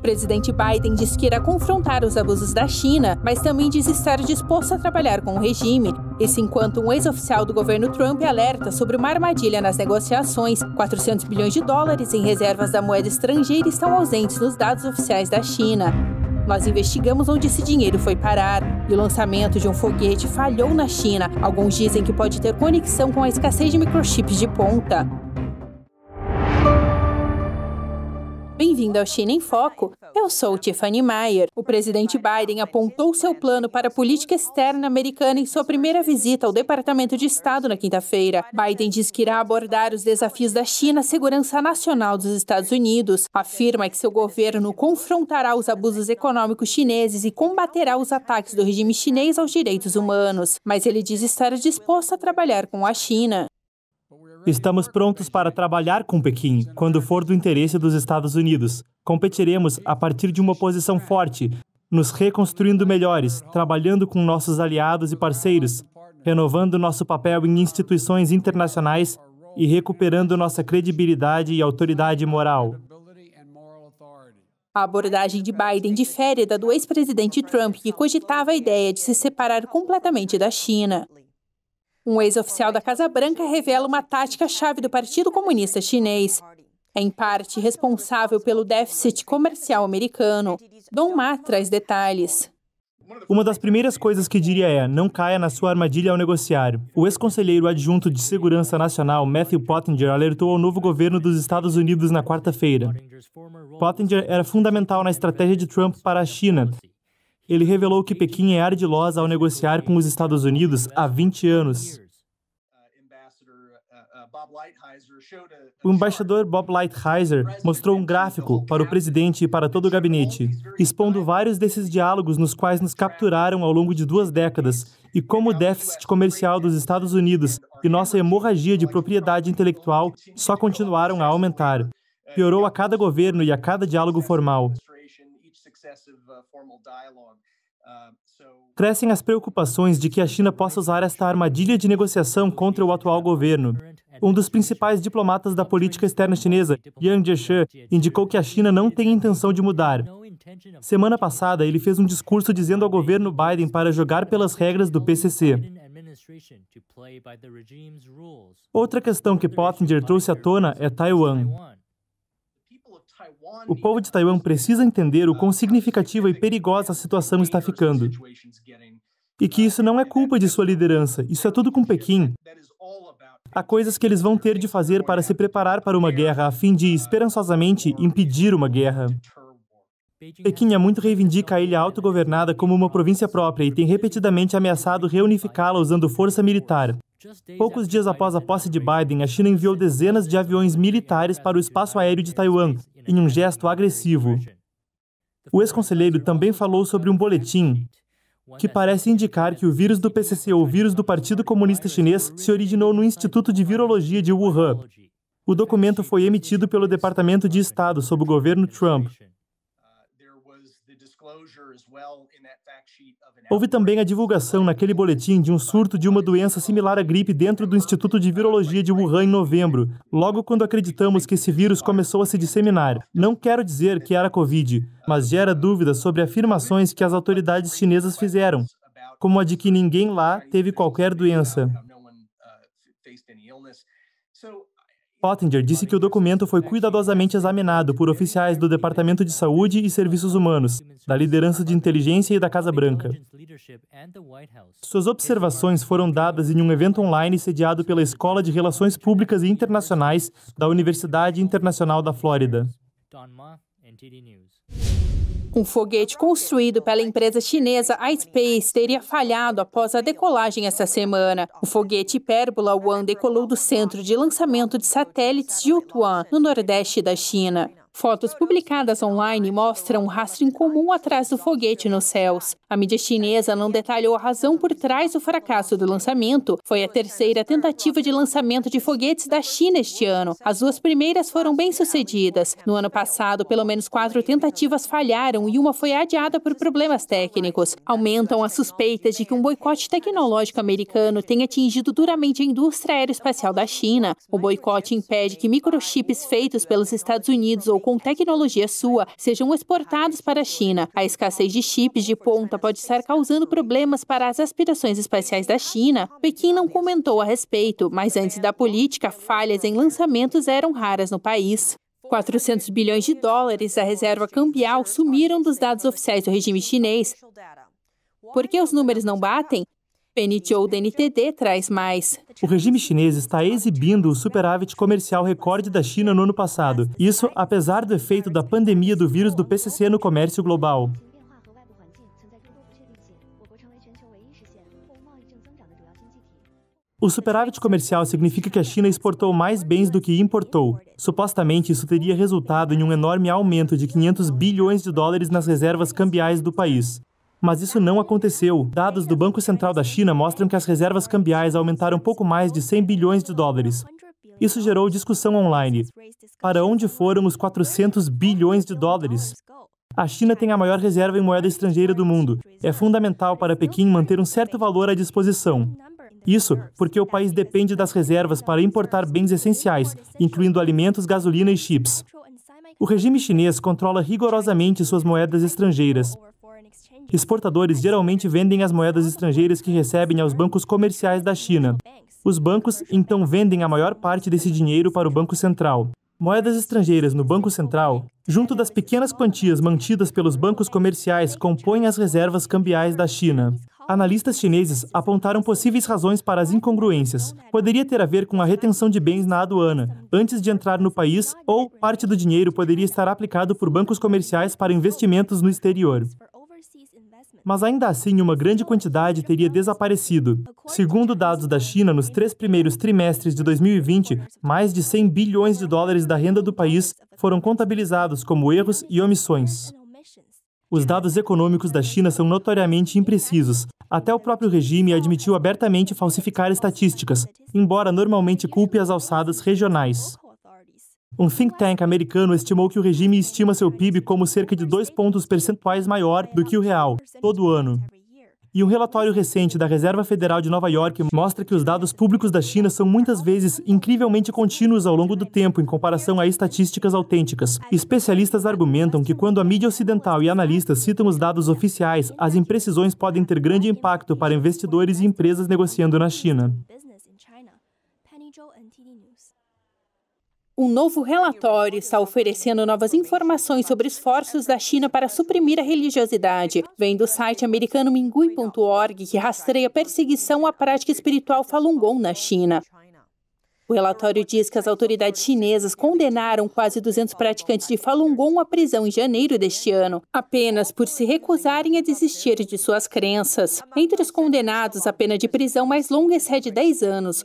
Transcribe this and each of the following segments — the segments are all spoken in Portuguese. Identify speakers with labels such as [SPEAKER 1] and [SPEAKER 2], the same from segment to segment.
[SPEAKER 1] presidente Biden diz que irá confrontar os abusos da China, mas também diz estar disposto a trabalhar com o regime. Isso enquanto um ex-oficial do governo Trump alerta sobre uma armadilha nas negociações. 400 bilhões de dólares em reservas da moeda estrangeira estão ausentes nos dados oficiais da China. Nós investigamos onde esse dinheiro foi parar e o lançamento de um foguete falhou na China. Alguns dizem que pode ter conexão com a escassez de microchips de ponta. Bem-vindo ao China em Foco. Eu sou Tiffany Mayer. O presidente Biden apontou seu plano para a política externa americana em sua primeira visita ao Departamento de Estado na quinta-feira. Biden diz que irá abordar os desafios da China à segurança nacional dos Estados Unidos. Afirma que seu governo confrontará os abusos econômicos chineses e combaterá os ataques do regime chinês aos direitos humanos. Mas ele diz estar disposto a trabalhar com a China.
[SPEAKER 2] Estamos prontos para trabalhar com Pequim quando for do interesse dos Estados Unidos. Competiremos a partir de uma posição forte, nos reconstruindo melhores, trabalhando com nossos aliados e parceiros, renovando nosso papel em instituições internacionais e recuperando nossa credibilidade e autoridade moral.
[SPEAKER 1] A abordagem de Biden difere da do ex-presidente Trump, que cogitava a ideia de se separar completamente da China. Um ex-oficial da Casa Branca revela uma tática-chave do Partido Comunista Chinês. É, em parte, responsável pelo déficit comercial americano. Dom Ma traz detalhes.
[SPEAKER 2] Uma das primeiras coisas que diria é: não caia na sua armadilha ao negociar. O ex-conselheiro adjunto de Segurança Nacional, Matthew Pottinger, alertou ao novo governo dos Estados Unidos na quarta-feira. Pottinger era fundamental na estratégia de Trump para a China ele revelou que Pequim é ardilosa ao negociar com os Estados Unidos há 20 anos. O embaixador Bob Lighthizer mostrou um gráfico para o presidente e para todo o gabinete, expondo vários desses diálogos nos quais nos capturaram ao longo de duas décadas e como o déficit comercial dos Estados Unidos e nossa hemorragia de propriedade intelectual só continuaram a aumentar. Piorou a cada governo e a cada diálogo formal.
[SPEAKER 1] Uh, uh,
[SPEAKER 2] Crescem as preocupações de que a China possa usar esta armadilha de negociação contra o atual governo. Um dos principais diplomatas da política externa chinesa, Yang Jiechi, indicou que a China não tem intenção de mudar. Semana passada, ele fez um discurso dizendo ao governo Biden para jogar pelas regras do PCC. Outra questão que Pottinger trouxe à tona é Taiwan. O povo de Taiwan precisa entender o quão significativa e perigosa a situação está ficando. E que isso não é culpa de sua liderança, isso é tudo com Pequim. Há coisas que eles vão ter de fazer para se preparar para uma guerra, a fim de, esperançosamente, impedir uma guerra. Pequim há é muito reivindica a ilha autogovernada como uma província própria e tem repetidamente ameaçado reunificá-la usando força militar. Poucos dias após a posse de Biden, a China enviou dezenas de aviões militares para o espaço aéreo de Taiwan, em um gesto agressivo. O ex-conselheiro também falou sobre um boletim que parece indicar que o vírus do PCC ou vírus do Partido Comunista Chinês se originou no Instituto de Virologia de Wuhan. O documento foi emitido pelo Departamento de Estado sob o governo Trump. Houve também a divulgação naquele boletim de um surto de uma doença similar à gripe dentro do Instituto de Virologia de Wuhan em novembro, logo quando acreditamos que esse vírus começou a se disseminar. Não quero dizer que era Covid, mas gera dúvidas sobre afirmações que as autoridades chinesas fizeram, como a de que ninguém lá teve qualquer doença. Pottinger disse que o documento foi cuidadosamente examinado por oficiais do Departamento de Saúde e Serviços Humanos, da liderança de inteligência e da Casa Branca. Suas observações foram dadas em um evento online sediado pela Escola de Relações Públicas e Internacionais da Universidade Internacional da Flórida.
[SPEAKER 1] Um foguete construído pela empresa chinesa iSpace teria falhado após a decolagem essa semana. O foguete Hipérbola One decolou do centro de lançamento de satélites de Yutuan, no nordeste da China. Fotos publicadas online mostram um rastro incomum atrás do foguete nos céus. A mídia chinesa não detalhou a razão por trás do fracasso do lançamento. Foi a terceira tentativa de lançamento de foguetes da China este ano. As duas primeiras foram bem-sucedidas. No ano passado, pelo menos quatro tentativas falharam e uma foi adiada por problemas técnicos. Aumentam as suspeitas de que um boicote tecnológico americano tenha atingido duramente a indústria aeroespacial da China. O boicote impede que microchips feitos pelos Estados Unidos ou com tecnologia sua sejam exportados para a China. A escassez de chips de ponta pode estar causando problemas para as aspirações espaciais da China. Pequim não comentou a respeito, mas antes da política, falhas em lançamentos eram raras no país. 400 bilhões de dólares da reserva cambial sumiram dos dados oficiais do regime chinês. Por que os números não batem? PND ou traz mais.
[SPEAKER 2] O regime chinês está exibindo o superávit comercial recorde da China no ano passado. Isso apesar do efeito da pandemia do vírus do PCC no comércio global. O superávit comercial significa que a China exportou mais bens do que importou. Supostamente, isso teria resultado em um enorme aumento de 500 bilhões de dólares nas reservas cambiais do país. Mas isso não aconteceu. Dados do Banco Central da China mostram que as reservas cambiais aumentaram pouco mais de 100 bilhões de dólares. Isso gerou discussão online. Para onde foram os 400 bilhões de dólares? A China tem a maior reserva em moeda estrangeira do mundo. É fundamental para Pequim manter um certo valor à disposição. Isso porque o país depende das reservas para importar bens essenciais, incluindo alimentos, gasolina e chips. O regime chinês controla rigorosamente suas moedas estrangeiras. Exportadores geralmente vendem as moedas estrangeiras que recebem aos bancos comerciais da China. Os bancos então vendem a maior parte desse dinheiro para o Banco Central. Moedas estrangeiras no Banco Central, junto das pequenas quantias mantidas pelos bancos comerciais, compõem as reservas cambiais da China. Analistas chineses apontaram possíveis razões para as incongruências. Poderia ter a ver com a retenção de bens na aduana, antes de entrar no país, ou parte do dinheiro poderia estar aplicado por bancos comerciais para investimentos no exterior mas ainda assim uma grande quantidade teria desaparecido. Segundo dados da China, nos três primeiros trimestres de 2020, mais de 100 bilhões de dólares da renda do país foram contabilizados como erros e omissões. Os dados econômicos da China são notoriamente imprecisos. Até o próprio regime admitiu abertamente falsificar estatísticas, embora normalmente culpe as alçadas regionais. Um think tank americano estimou que o regime estima seu PIB como cerca de dois pontos percentuais maior do que o real, todo ano. E um relatório recente da Reserva Federal de Nova York mostra que os dados públicos da China são muitas vezes incrivelmente contínuos ao longo do tempo em comparação a estatísticas autênticas. Especialistas argumentam que quando a mídia ocidental e analistas citam os dados oficiais, as imprecisões podem ter grande impacto para investidores e empresas negociando na China.
[SPEAKER 1] Um novo relatório está oferecendo novas informações sobre esforços da China para suprimir a religiosidade. Vem do site americano mingui.org, que rastreia perseguição à prática espiritual Falun Gong na China. O relatório diz que as autoridades chinesas condenaram quase 200 praticantes de Falun Gong à prisão em janeiro deste ano, apenas por se recusarem a desistir de suas crenças. Entre os condenados, a pena de prisão mais longa excede 10 anos.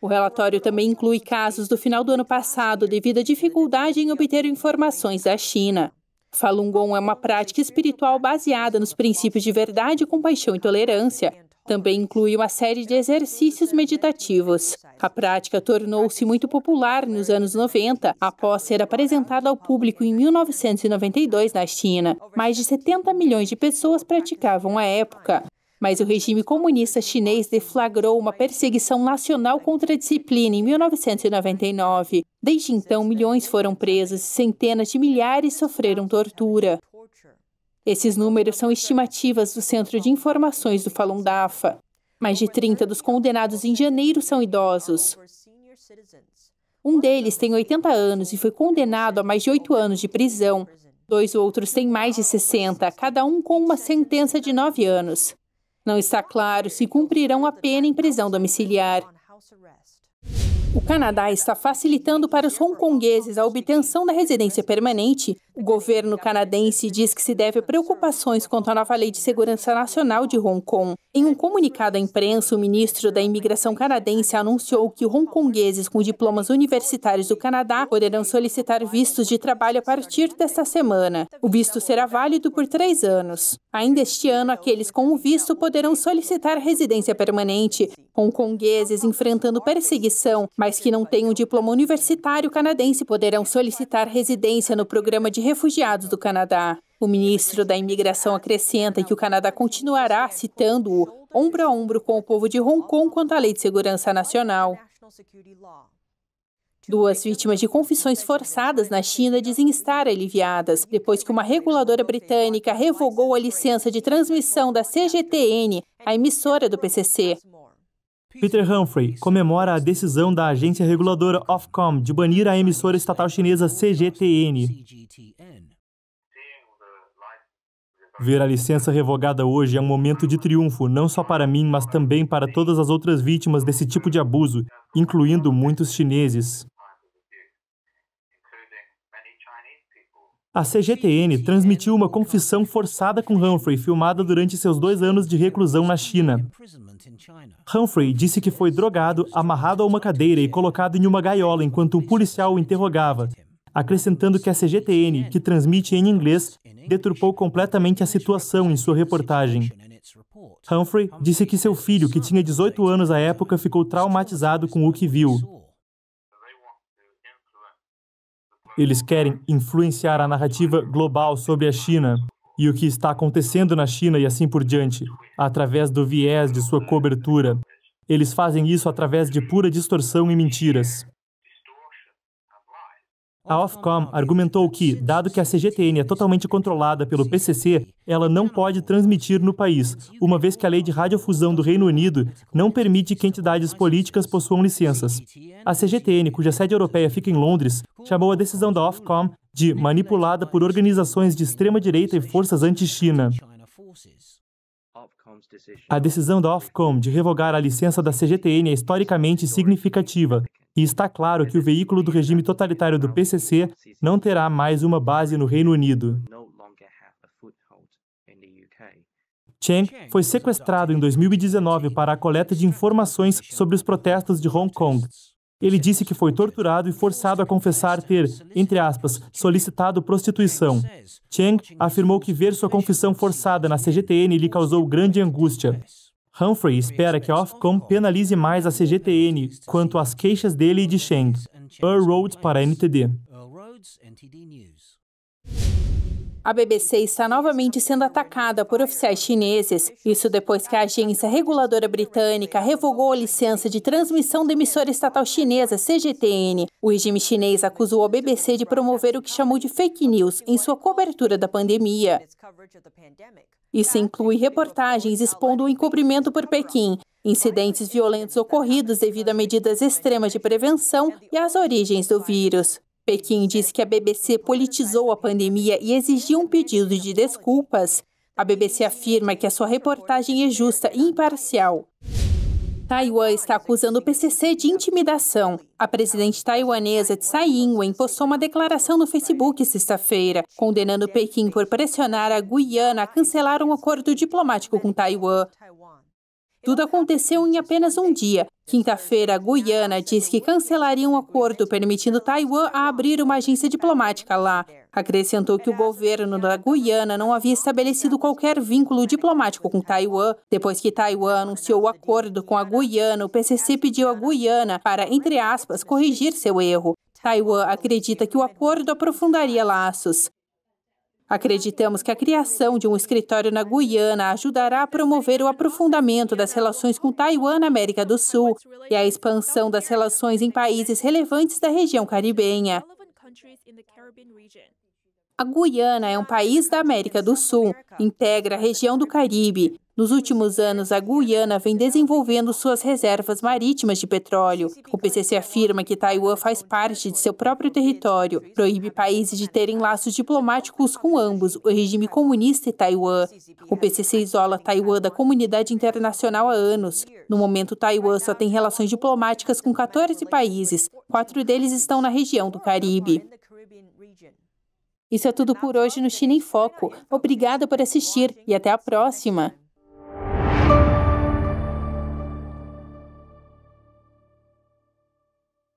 [SPEAKER 1] O relatório também inclui casos do final do ano passado devido à dificuldade em obter informações da China. Falun Gong é uma prática espiritual baseada nos princípios de verdade, compaixão e tolerância. Também inclui uma série de exercícios meditativos. A prática tornou-se muito popular nos anos 90, após ser apresentada ao público em 1992 na China. Mais de 70 milhões de pessoas praticavam à época. Mas o regime comunista chinês deflagrou uma perseguição nacional contra a disciplina em 1999. Desde então, milhões foram presos e centenas de milhares sofreram tortura. Esses números são estimativas do Centro de Informações do Falun Dafa. Mais de 30 dos condenados em janeiro são idosos. Um deles tem 80 anos e foi condenado a mais de oito anos de prisão. Dois outros têm mais de 60, cada um com uma sentença de nove anos. Não está claro se cumprirão a pena em prisão domiciliar. O Canadá está facilitando para os hongkongueses a obtenção da residência permanente o governo canadense diz que se deve a preocupações quanto à nova Lei de Segurança Nacional de Hong Kong. Em um comunicado à imprensa, o ministro da Imigração canadense anunciou que hongkongueses com diplomas universitários do Canadá poderão solicitar vistos de trabalho a partir desta semana. O visto será válido por três anos. Ainda este ano, aqueles com o visto poderão solicitar residência permanente. Hongkongueses enfrentando perseguição, mas que não têm um diploma universitário canadense, poderão solicitar residência no programa de refugiados do Canadá. O ministro da Imigração acrescenta que o Canadá continuará citando-o ombro a ombro com o povo de Hong Kong quanto à lei de segurança nacional. Duas vítimas de confissões forçadas na China dizem estar aliviadas depois que uma reguladora britânica revogou a licença de transmissão da CGTN, a emissora do PCC.
[SPEAKER 2] Peter Humphrey comemora a decisão da agência reguladora Ofcom de banir a emissora estatal chinesa CGTN. Ver a licença revogada hoje é um momento de triunfo, não só para mim, mas também para todas as outras vítimas desse tipo de abuso, incluindo muitos chineses. A CGTN transmitiu uma confissão forçada com Humphrey, filmada durante seus dois anos de reclusão na China. Humphrey disse que foi drogado, amarrado a uma cadeira e colocado em uma gaiola enquanto um policial o interrogava, acrescentando que a CGTN, que transmite em inglês, deturpou completamente a situação em sua reportagem. Humphrey disse que seu filho, que tinha 18 anos à época, ficou traumatizado com o que viu. Eles querem influenciar a narrativa global sobre a China e o que está acontecendo na China e assim por diante, através do viés de sua cobertura. Eles fazem isso através de pura distorção e mentiras. A Ofcom argumentou que, dado que a CGTN é totalmente controlada pelo PCC, ela não pode transmitir no país, uma vez que a lei de radiofusão do Reino Unido não permite que entidades políticas possuam licenças. A CGTN, cuja sede europeia fica em Londres, chamou a decisão da Ofcom de manipulada por organizações de extrema-direita e forças anti-China. A decisão da Ofcom de revogar a licença da CGTN é historicamente significativa, e está claro que o veículo do regime totalitário do PCC não terá mais uma base no Reino Unido. Cheng foi sequestrado em 2019 para a coleta de informações sobre os protestos de Hong Kong. Ele disse que foi torturado e forçado a confessar ter, entre aspas, solicitado prostituição. Cheng afirmou que ver sua confissão forçada na CGTN lhe causou grande angústia. Humphrey espera que a Ofcom penalize mais a CGTN quanto às queixas dele e de Cheng. Earl Rhodes para a NTD.
[SPEAKER 1] A BBC está novamente sendo atacada por oficiais chineses, isso depois que a agência reguladora britânica revogou a licença de transmissão da emissora estatal chinesa CGTN. O regime chinês acusou a BBC de promover o que chamou de fake news em sua cobertura da pandemia. Isso inclui reportagens expondo o encobrimento por Pequim, incidentes violentos ocorridos devido a medidas extremas de prevenção e as origens do vírus. Pequim diz que a BBC politizou a pandemia e exigiu um pedido de desculpas. A BBC afirma que a sua reportagem é justa e imparcial. Taiwan está acusando o PCC de intimidação. A presidente taiwanesa Tsai Ing-wen postou uma declaração no Facebook sexta-feira, condenando Pequim por pressionar a Guiana a cancelar um acordo diplomático com Taiwan. Tudo aconteceu em apenas um dia, Quinta-feira, a Guiana diz que cancelaria um acordo permitindo Taiwan abrir uma agência diplomática lá. Acrescentou que o governo da Guiana não havia estabelecido qualquer vínculo diplomático com Taiwan. Depois que Taiwan anunciou o acordo com a Guiana, o PCC pediu à Guiana para, entre aspas, corrigir seu erro. Taiwan acredita que o acordo aprofundaria laços. Acreditamos que a criação de um escritório na Guiana ajudará a promover o aprofundamento das relações com Taiwan na América do Sul e a expansão das relações em países relevantes da região caribenha. A Guiana é um país da América do Sul, integra a região do Caribe. Nos últimos anos, a Guiana vem desenvolvendo suas reservas marítimas de petróleo. O PCC afirma que Taiwan faz parte de seu próprio território, proíbe países de terem laços diplomáticos com ambos, o regime comunista e Taiwan. O PCC isola Taiwan da comunidade internacional há anos. No momento, Taiwan só tem relações diplomáticas com 14 países, quatro deles estão na região do Caribe. Isso é tudo por hoje no China em Foco. Obrigada por assistir e até a próxima!